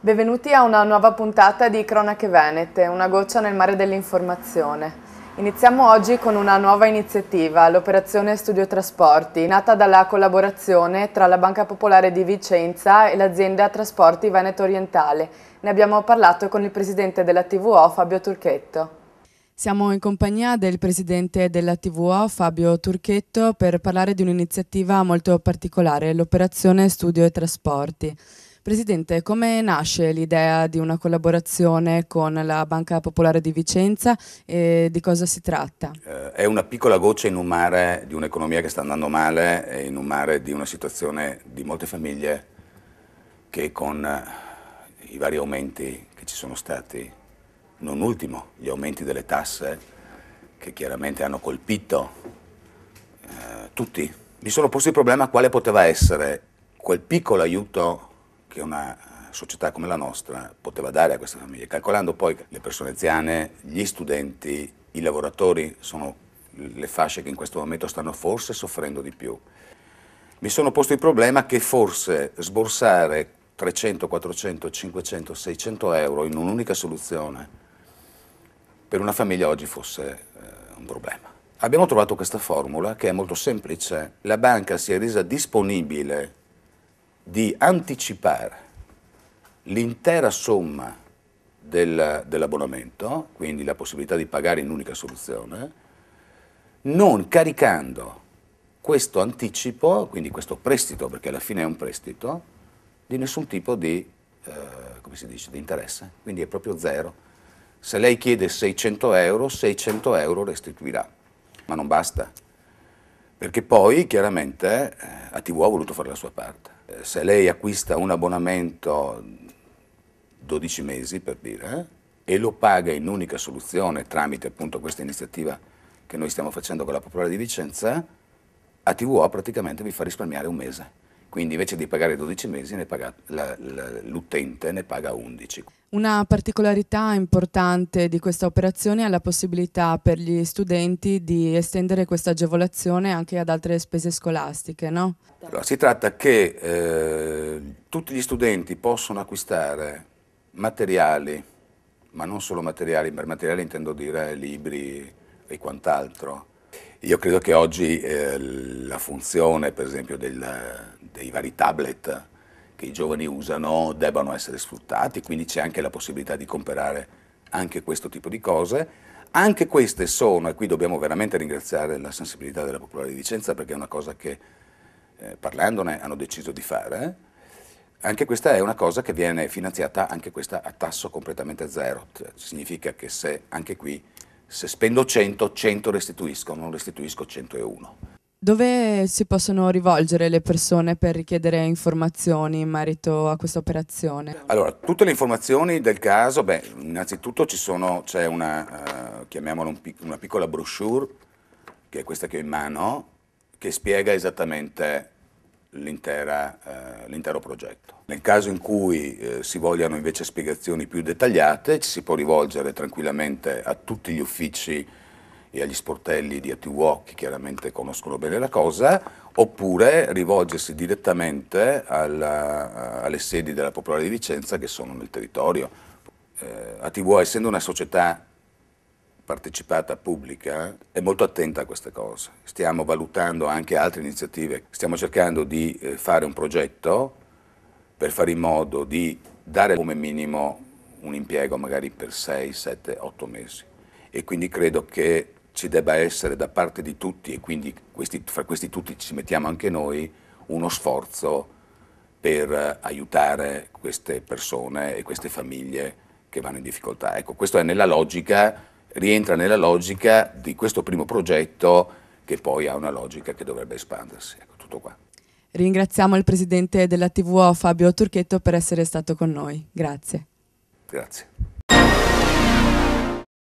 Benvenuti a una nuova puntata di Cronache Venete, una goccia nel mare dell'informazione. Iniziamo oggi con una nuova iniziativa, l'operazione Studio Trasporti, nata dalla collaborazione tra la Banca Popolare di Vicenza e l'azienda Trasporti Veneto Orientale. Ne abbiamo parlato con il presidente della TVO Fabio Turchetto. Siamo in compagnia del presidente della TVO Fabio Turchetto per parlare di un'iniziativa molto particolare, l'operazione Studio e Trasporti. Presidente, come nasce l'idea di una collaborazione con la Banca Popolare di Vicenza e di cosa si tratta? Eh, è una piccola goccia in un mare di un'economia che sta andando male e in un mare di una situazione di molte famiglie che con eh, i vari aumenti che ci sono stati, non ultimo gli aumenti delle tasse che chiaramente hanno colpito eh, tutti, mi sono posto il problema quale poteva essere quel piccolo aiuto che una società come la nostra poteva dare a queste famiglie, calcolando poi le persone anziane, gli studenti, i lavoratori sono le fasce che in questo momento stanno forse soffrendo di più. Mi sono posto il problema che forse sborsare 300, 400, 500, 600 euro in un'unica soluzione per una famiglia oggi fosse eh, un problema. Abbiamo trovato questa formula che è molto semplice. La banca si è resa disponibile di anticipare l'intera somma del, dell'abbonamento, quindi la possibilità di pagare in un'unica soluzione, non caricando questo anticipo, quindi questo prestito, perché alla fine è un prestito, di nessun tipo di, eh, come si dice, di interesse, quindi è proprio zero. Se lei chiede 600 euro, 600 euro restituirà, ma non basta, perché poi chiaramente eh, ATV ha voluto fare la sua parte se lei acquista un abbonamento 12 mesi per dire, eh, e lo paga in unica soluzione tramite appunto questa iniziativa che noi stiamo facendo con la Popolare di Vicenza, a TVO praticamente vi fa risparmiare un mese. Quindi invece di pagare 12 mesi l'utente ne paga 11. Una particolarità importante di questa operazione è la possibilità per gli studenti di estendere questa agevolazione anche ad altre spese scolastiche, no? Allora, si tratta che eh, tutti gli studenti possono acquistare materiali, ma non solo materiali, per materiali intendo dire libri e quant'altro, io credo che oggi eh, la funzione, per esempio, del, dei vari tablet che i giovani usano debbano essere sfruttati, quindi c'è anche la possibilità di comprare anche questo tipo di cose. Anche queste sono, e qui dobbiamo veramente ringraziare la sensibilità della popolare di Vicenza perché è una cosa che eh, parlandone hanno deciso di fare, anche questa è una cosa che viene finanziata anche questa a tasso completamente zero, cioè, significa che se anche qui se spendo 100, 100 restituisco, non restituisco 101. Dove si possono rivolgere le persone per richiedere informazioni in merito a questa operazione? Allora, tutte le informazioni del caso, beh, innanzitutto ci sono, c'è una, uh, chiamiamola un pic una piccola brochure, che è questa che ho in mano, che spiega esattamente eh, l'intero progetto. Nel caso in cui eh, si vogliano invece spiegazioni più dettagliate, ci si può rivolgere tranquillamente a tutti gli uffici e agli sportelli di ATW che chiaramente conoscono bene la cosa, oppure rivolgersi direttamente alla, eh, alle sedi della Popolare di Vicenza che sono nel territorio. Eh, ATW essendo una società partecipata pubblica è molto attenta a queste cose. Stiamo valutando anche altre iniziative, stiamo cercando di eh, fare un progetto per fare in modo di dare come minimo un impiego magari per 6, 7, 8 mesi e quindi credo che ci debba essere da parte di tutti e quindi questi, fra questi tutti ci mettiamo anche noi uno sforzo per eh, aiutare queste persone e queste famiglie che vanno in difficoltà. Ecco, questo è nella logica rientra nella logica di questo primo progetto che poi ha una logica che dovrebbe espandersi. Ecco, tutto qua. Ringraziamo il presidente della TVO Fabio Turchetto per essere stato con noi. Grazie. Grazie.